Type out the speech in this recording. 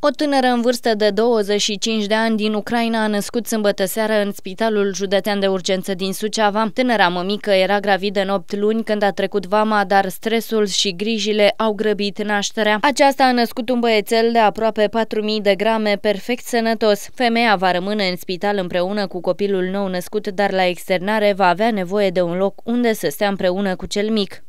O tânără în vârstă de 25 de ani din Ucraina a născut sâmbătă seară în Spitalul Județean de Urgență din Suceava. Tânăra mămică era gravidă în 8 luni când a trecut vama, dar stresul și grijile au grăbit nașterea. Aceasta a născut un băiețel de aproape 4.000 de grame, perfect sănătos. Femeia va rămâne în spital împreună cu copilul nou născut, dar la externare va avea nevoie de un loc unde să stea împreună cu cel mic.